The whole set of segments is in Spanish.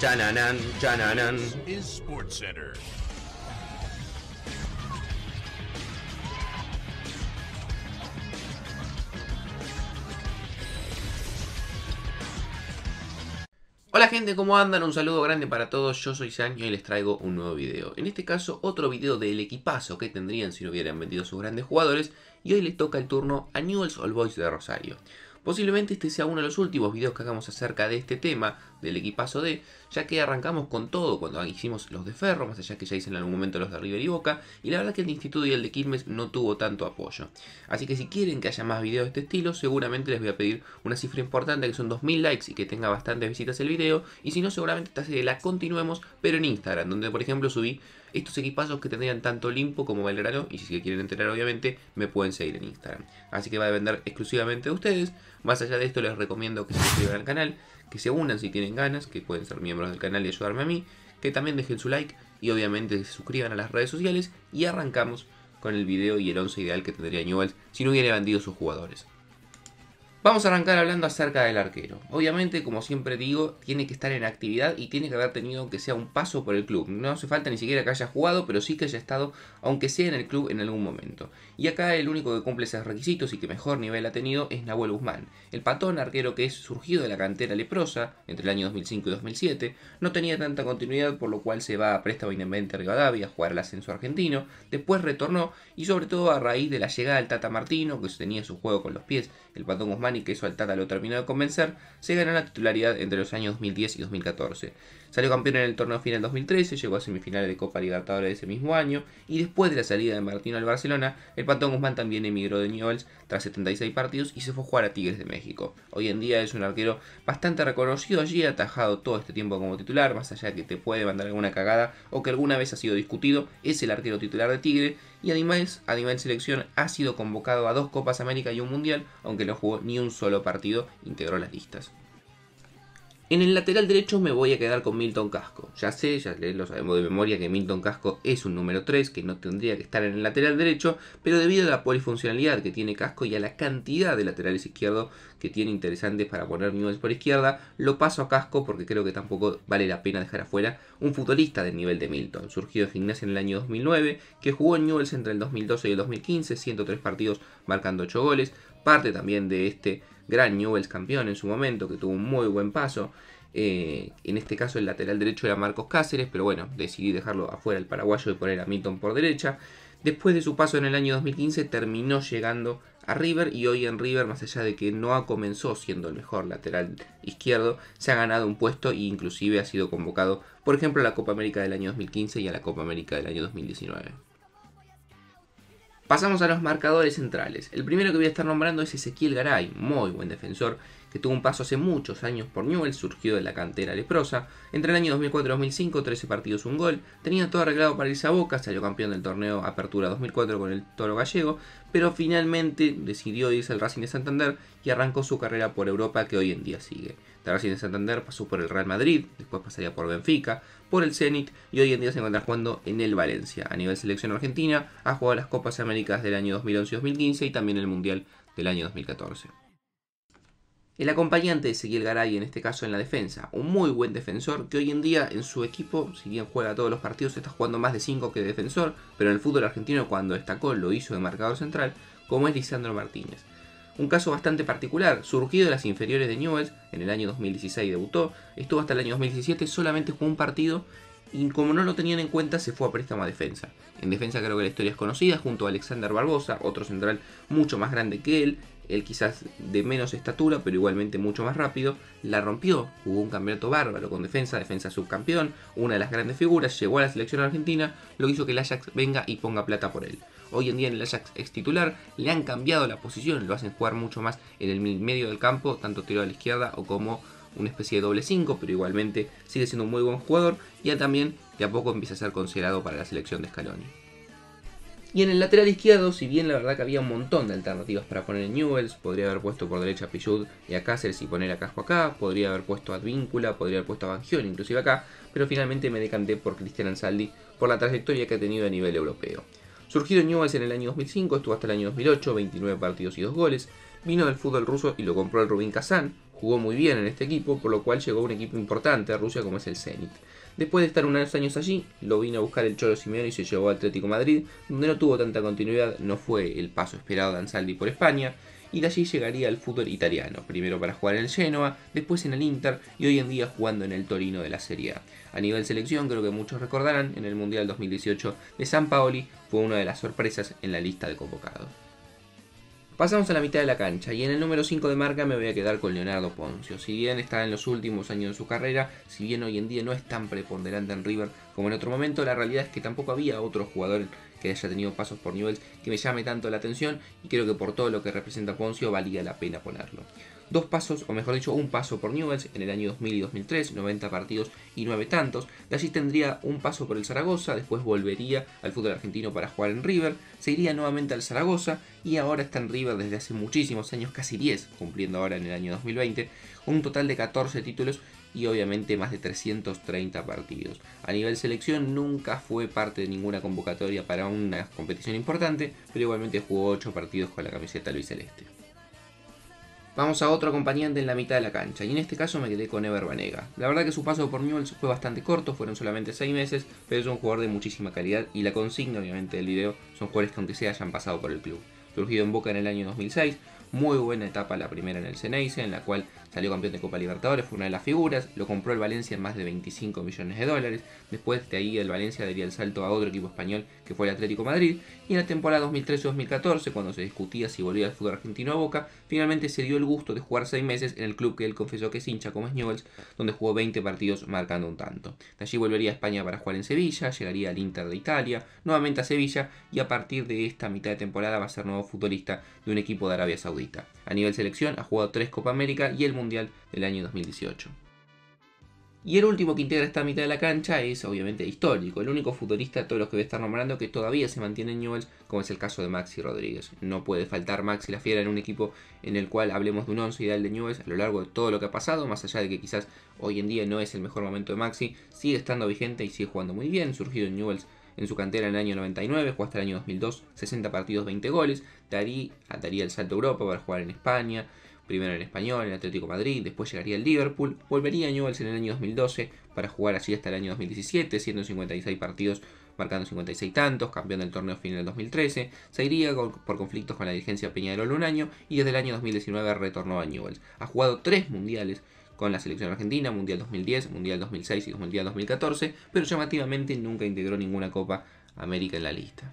Chananan, chananan. Hola gente, ¿cómo andan? Un saludo grande para todos, yo soy San y hoy les traigo un nuevo video. En este caso, otro video del equipazo que tendrían si no hubieran vendido sus grandes jugadores y hoy les toca el turno a Newell's All Boys de Rosario. Posiblemente este sea uno de los últimos videos que hagamos acerca de este tema, del equipazo D, ya que arrancamos con todo cuando hicimos los de Ferro, más allá que ya hice en algún momento los de River y Boca, y la verdad que el de Instituto y el de Quilmes no tuvo tanto apoyo. Así que si quieren que haya más videos de este estilo, seguramente les voy a pedir una cifra importante que son 2000 likes y que tenga bastantes visitas el video, y si no seguramente esta serie la continuemos, pero en Instagram, donde por ejemplo subí estos equipazos que tendrían tanto limpo como Belgrano, y si se quieren enterar obviamente, me pueden seguir en Instagram. Así que va a depender exclusivamente de ustedes. Más allá de esto, les recomiendo que se suscriban al canal, que se unan si tienen ganas, que pueden ser miembros del canal y ayudarme a mí, que también dejen su like y obviamente se suscriban a las redes sociales y arrancamos con el video y el 11 ideal que tendría newell si no hubiera vendido sus jugadores. Vamos a arrancar hablando acerca del arquero. Obviamente, como siempre digo, tiene que estar en actividad y tiene que haber tenido que sea un paso por el club. No hace falta ni siquiera que haya jugado, pero sí que haya estado, aunque sea en el club en algún momento. Y acá el único que cumple esos requisitos y que mejor nivel ha tenido es Nahuel Guzmán. El patón arquero que es surgido de la cantera leprosa entre el año 2005 y 2007, no tenía tanta continuidad, por lo cual se va a préstamo independiente a Rivadavia a jugar al ascenso argentino. Después retornó y, sobre todo, a raíz de la llegada del Tata Martino, que tenía su juego con los pies, el patón Guzmán que eso lo terminó de convencer, se ganó la titularidad entre los años 2010 y 2014. Salió campeón en el torneo final 2013, llegó a semifinales de Copa Libertadores ese mismo año y después de la salida de Martino al Barcelona, el Patón Guzmán también emigró de Newell's tras 76 partidos y se fue a jugar a Tigres de México. Hoy en día es un arquero bastante reconocido allí, ha atajado todo este tiempo como titular, más allá de que te puede mandar alguna cagada o que alguna vez ha sido discutido, es el arquero titular de Tigre y además a nivel selección ha sido convocado a dos Copas América y un Mundial, aunque no jugó ni un solo partido, integró las listas. En el lateral derecho me voy a quedar con Milton Casco. Ya sé, ya lo sabemos de memoria que Milton Casco es un número 3 que no tendría que estar en el lateral derecho, pero debido a la polifuncionalidad que tiene Casco y a la cantidad de laterales izquierdos que tiene interesantes para poner niveles por izquierda, lo paso a Casco porque creo que tampoco vale la pena dejar afuera un futbolista del nivel de Milton, surgido de Gimnasia en el año 2009, que jugó en Newell's entre el 2012 y el 2015, 103 partidos marcando 8 goles, parte también de este gran Newells campeón en su momento, que tuvo un muy buen paso. Eh, en este caso el lateral derecho era Marcos Cáceres, pero bueno, decidí dejarlo afuera el paraguayo y poner a Milton por derecha. Después de su paso en el año 2015 terminó llegando a River y hoy en River, más allá de que no ha comenzó siendo el mejor lateral izquierdo, se ha ganado un puesto e inclusive ha sido convocado, por ejemplo, a la Copa América del año 2015 y a la Copa América del año 2019. Pasamos a los marcadores centrales. El primero que voy a estar nombrando es Ezequiel Garay, muy buen defensor, que tuvo un paso hace muchos años por Newell, surgió de la cantera leprosa. Entre el año 2004 y 2005, 13 partidos, un gol. Tenía todo arreglado para irse a Boca, salió campeón del torneo Apertura 2004 con el Toro Gallego, pero finalmente decidió irse al Racing de Santander y arrancó su carrera por Europa que hoy en día sigue. De Racing de Santander pasó por el Real Madrid, después pasaría por Benfica, por el Zenit y hoy en día se encuentra jugando en el Valencia. A nivel selección argentina, ha jugado las Copas Américas del año 2011 y 2015 y también el Mundial del año 2014 el acompañante de Seguir Garay, en este caso en la defensa. Un muy buen defensor que hoy en día en su equipo, si bien juega todos los partidos, está jugando más de 5 que defensor, pero en el fútbol argentino cuando destacó lo hizo de marcador central, como es Lisandro Martínez. Un caso bastante particular, surgido de las inferiores de Newell's, en el año 2016 debutó, estuvo hasta el año 2017, solamente jugó un partido y como no lo tenían en cuenta se fue a préstamo a defensa. En defensa creo que la historia es conocida, junto a Alexander Barbosa, otro central mucho más grande que él, él quizás de menos estatura, pero igualmente mucho más rápido, la rompió, jugó un campeonato bárbaro con defensa, defensa subcampeón, una de las grandes figuras, llegó a la selección argentina, lo que hizo que el Ajax venga y ponga plata por él. Hoy en día en el Ajax ex titular le han cambiado la posición, lo hacen jugar mucho más en el medio del campo, tanto tiro a la izquierda o como una especie de doble 5, pero igualmente sigue siendo un muy buen jugador y ya también de a poco empieza a ser considerado para la selección de Scaloni. Y en el lateral izquierdo, si bien la verdad que había un montón de alternativas para poner en Newells, podría haber puesto por derecha a y a Cáceres y poner a Casco acá, podría haber puesto a Advíncula, podría haber puesto a Bangión inclusive acá, pero finalmente me decanté por Cristian Ansaldi por la trayectoria que ha tenido a nivel europeo. Surgido en Newells en el año 2005, estuvo hasta el año 2008, 29 partidos y 2 goles, vino del fútbol ruso y lo compró el Rubín Kazán, jugó muy bien en este equipo, por lo cual llegó un equipo importante a Rusia como es el Zenit. Después de estar unos años allí, lo vino a buscar el Cholo Simeone y se llevó al Atlético Madrid, donde no tuvo tanta continuidad, no fue el paso esperado de Ansaldi por España, y de allí llegaría al fútbol italiano, primero para jugar en el Genoa, después en el Inter y hoy en día jugando en el Torino de la Serie A. A nivel selección, creo que muchos recordarán, en el Mundial 2018 de San Paoli fue una de las sorpresas en la lista de convocados. Pasamos a la mitad de la cancha y en el número 5 de marca me voy a quedar con Leonardo Poncio. Si bien está en los últimos años de su carrera, si bien hoy en día no es tan preponderante en River como en otro momento, la realidad es que tampoco había otro jugador que haya tenido pasos por nivel que me llame tanto la atención y creo que por todo lo que representa Poncio valía la pena ponerlo dos pasos, o mejor dicho, un paso por Newells en el año 2000 y 2003, 90 partidos y 9 tantos. De allí tendría un paso por el Zaragoza, después volvería al fútbol argentino para jugar en River, se iría nuevamente al Zaragoza y ahora está en River desde hace muchísimos años, casi 10, cumpliendo ahora en el año 2020, con un total de 14 títulos y obviamente más de 330 partidos. A nivel selección nunca fue parte de ninguna convocatoria para una competición importante, pero igualmente jugó 8 partidos con la camiseta Luis Celeste. Vamos a otro acompañante en la mitad de la cancha, y en este caso me quedé con Ever Banega. La verdad que su paso por Newell's fue bastante corto, fueron solamente 6 meses, pero es un jugador de muchísima calidad y la consigna obviamente del video son jugadores que aunque sea hayan pasado por el club surgido en Boca en el año 2006. Muy buena etapa la primera en el Ceneice, en la cual salió campeón de Copa Libertadores, fue una de las figuras, lo compró el Valencia en más de 25 millones de dólares, después de ahí el Valencia daría el salto a otro equipo español que fue el Atlético Madrid, y en la temporada 2013-2014, cuando se discutía si volvía al fútbol argentino a Boca, finalmente se dio el gusto de jugar seis meses en el club que él confesó que es hincha como es Newell's, donde jugó 20 partidos marcando un tanto. De allí volvería a España para jugar en Sevilla, llegaría al Inter de Italia, nuevamente a Sevilla, y a partir de esta mitad de temporada va a ser nuevo futbolista de un equipo de Arabia Saudita. A nivel selección ha jugado tres Copa América y el Mundial del año 2018. Y el último que integra esta mitad de la cancha es obviamente histórico, el único futbolista de todos los que voy a estar nombrando que todavía se mantiene en Newell's, como es el caso de Maxi Rodríguez. No puede faltar Maxi La Fiera en un equipo en el cual hablemos de un once ideal de Newell's a lo largo de todo lo que ha pasado, más allá de que quizás hoy en día no es el mejor momento de Maxi, sigue estando vigente y sigue jugando muy bien, surgido en Newell's en su cantera en el año 99, jugó hasta el año 2002, 60 partidos, 20 goles. Darí, daría el salto a Europa para jugar en España, primero en Español, en Atlético de Madrid, después llegaría al Liverpool, volvería a Newell's en el año 2012 para jugar así hasta el año 2017, 156 partidos, marcando 56 tantos, campeón del torneo final 2013, se iría por conflictos con la dirigencia Peñarol un año y desde el año 2019 retornó a Newell's. Ha jugado tres mundiales, con la selección argentina, Mundial 2010, Mundial 2006 y Mundial 2014, pero llamativamente nunca integró ninguna Copa América en la lista.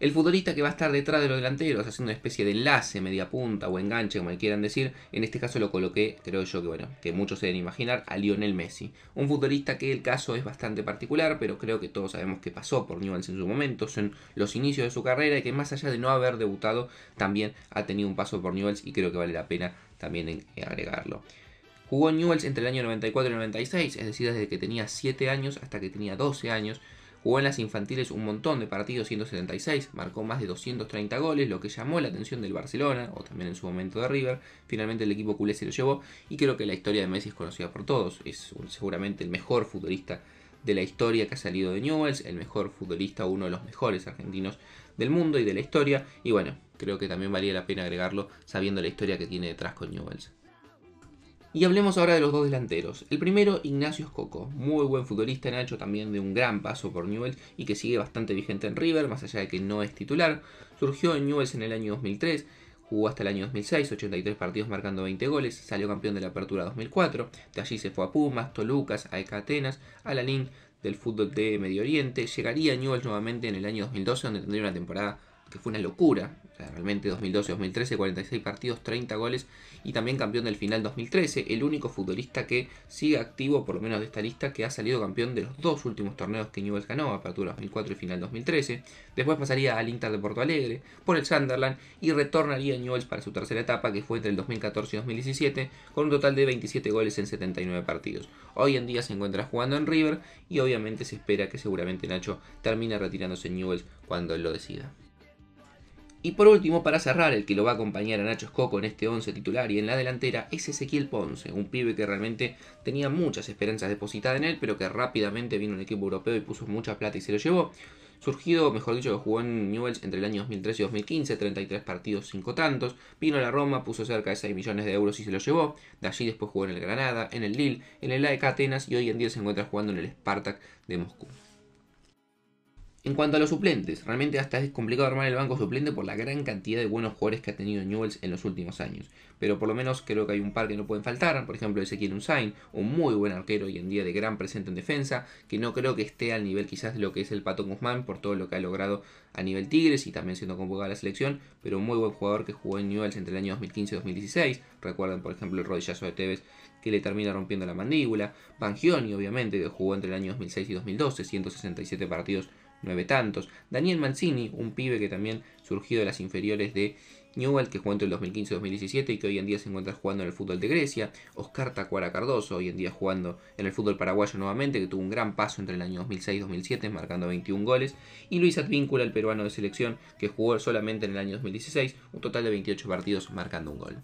El futbolista que va a estar detrás de los delanteros, haciendo una especie de enlace, media punta o enganche, como le quieran decir, en este caso lo coloqué, creo yo que bueno, que muchos se deben imaginar, a Lionel Messi. Un futbolista que el caso es bastante particular, pero creo que todos sabemos que pasó por Newell's en su momento, son los inicios de su carrera y que más allá de no haber debutado, también ha tenido un paso por Newell's y creo que vale la pena también en, agregarlo. Jugó en Newells entre el año 94 y 96, es decir, desde que tenía 7 años hasta que tenía 12 años. Jugó en las infantiles un montón de partidos, 176, marcó más de 230 goles, lo que llamó la atención del Barcelona, o también en su momento de River. Finalmente el equipo culé se lo llevó y creo que la historia de Messi es conocida por todos. Es seguramente el mejor futbolista de la historia que ha salido de Newells, el mejor futbolista, uno de los mejores argentinos del mundo y de la historia. Y bueno, creo que también valía la pena agregarlo sabiendo la historia que tiene detrás con Newells. Y hablemos ahora de los dos delanteros. El primero, Ignacio Coco, muy buen futbolista, Nacho también de un gran paso por Newells y que sigue bastante vigente en River, más allá de que no es titular. Surgió en Newells en el año 2003, jugó hasta el año 2006, 83 partidos marcando 20 goles, salió campeón de la Apertura 2004, de allí se fue a Pumas, Tolucas, a Atenas, a la del fútbol de Medio Oriente, llegaría a Newells nuevamente en el año 2012 donde tendría una temporada que fue una locura, realmente 2012-2013, 46 partidos, 30 goles y también campeón del final 2013, el único futbolista que sigue activo, por lo menos de esta lista, que ha salido campeón de los dos últimos torneos que Newell's ganó, Apertura 2004 y Final 2013, después pasaría al Inter de Porto Alegre, por el Sunderland y retornaría a Newell's para su tercera etapa, que fue entre el 2014 y 2017, con un total de 27 goles en 79 partidos. Hoy en día se encuentra jugando en River y obviamente se espera que seguramente Nacho termine retirándose en Newell's cuando lo decida. Y por último, para cerrar, el que lo va a acompañar a Nacho Escoco en este 11 titular y en la delantera es Ezequiel Ponce, un pibe que realmente tenía muchas esperanzas depositadas en él, pero que rápidamente vino un equipo europeo y puso mucha plata y se lo llevó. Surgido, mejor dicho, que jugó en Newells entre el año 2013 y 2015, 33 partidos, 5 tantos. Vino a la Roma, puso cerca de 6 millones de euros y se lo llevó. De allí después jugó en el Granada, en el Lille, en el AEK Atenas y hoy en día se encuentra jugando en el Spartak de Moscú. En cuanto a los suplentes, realmente hasta es complicado armar el banco suplente por la gran cantidad de buenos jugadores que ha tenido Newells en los últimos años. Pero por lo menos creo que hay un par que no pueden faltar, por ejemplo Ezequiel Unsain, un muy buen arquero hoy en día de gran presente en defensa, que no creo que esté al nivel quizás de lo que es el Pato Guzmán por todo lo que ha logrado a nivel Tigres y también siendo convocado a la selección, pero un muy buen jugador que jugó en Newells entre el año 2015 y 2016. recuerdan por ejemplo el rodillazo de Tevez que le termina rompiendo la mandíbula. Bangioni obviamente que jugó entre el año 2006 y 2012, 167 partidos nueve tantos. Daniel Mancini, un pibe que también surgió de las inferiores de Newell, que jugó entre el 2015 y 2017 y que hoy en día se encuentra jugando en el fútbol de Grecia. Oscar Tacuara Cardoso, hoy en día jugando en el fútbol paraguayo nuevamente, que tuvo un gran paso entre el año 2006 y 2007, marcando 21 goles. Y Luis Advíncula, el peruano de selección, que jugó solamente en el año 2016, un total de 28 partidos, marcando un gol.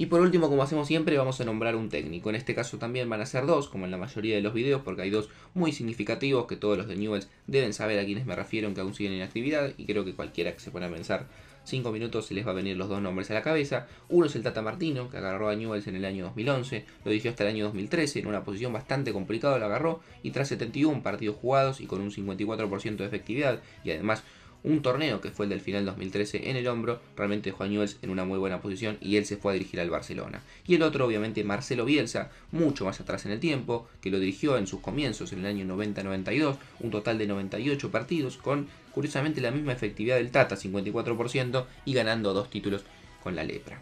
Y por último, como hacemos siempre, vamos a nombrar un técnico. En este caso también van a ser dos, como en la mayoría de los videos, porque hay dos muy significativos que todos los de Newells deben saber a quienes me refiero, que aún siguen en actividad, y creo que cualquiera que se pone a pensar 5 minutos se les va a venir los dos nombres a la cabeza. Uno es el Tata Martino, que agarró a Newells en el año 2011, lo dirigió hasta el año 2013, en una posición bastante complicada lo agarró, y tras 71 partidos jugados y con un 54% de efectividad, y además un torneo que fue el del final 2013 en el hombro, realmente Juan Newells en una muy buena posición y él se fue a dirigir al Barcelona. Y el otro obviamente Marcelo Bielsa, mucho más atrás en el tiempo, que lo dirigió en sus comienzos en el año 90-92, un total de 98 partidos con curiosamente la misma efectividad del Tata, 54%, y ganando dos títulos con la lepra.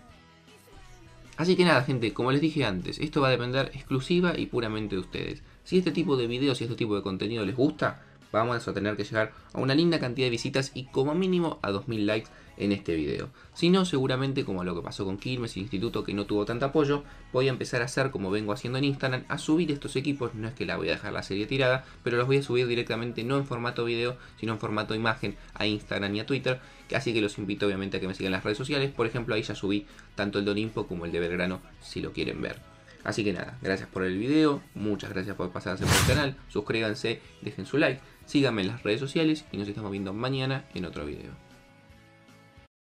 Así que nada, gente, como les dije antes, esto va a depender exclusiva y puramente de ustedes. Si este tipo de videos y este tipo de contenido les gusta, vamos a tener que llegar a una linda cantidad de visitas y como mínimo a 2000 likes en este video. Si no, seguramente como lo que pasó con Quilmes Instituto que no tuvo tanto apoyo, voy a empezar a hacer como vengo haciendo en Instagram, a subir estos equipos, no es que la voy a dejar la serie tirada, pero los voy a subir directamente no en formato video, sino en formato imagen a Instagram y a Twitter, así que los invito obviamente a que me sigan en las redes sociales, por ejemplo ahí ya subí tanto el de Olimpo como el de Belgrano si lo quieren ver. Así que nada, gracias por el video, muchas gracias por pasarse por el canal, suscríbanse, dejen su like, Síganme en las redes sociales y nos estamos viendo mañana en otro video.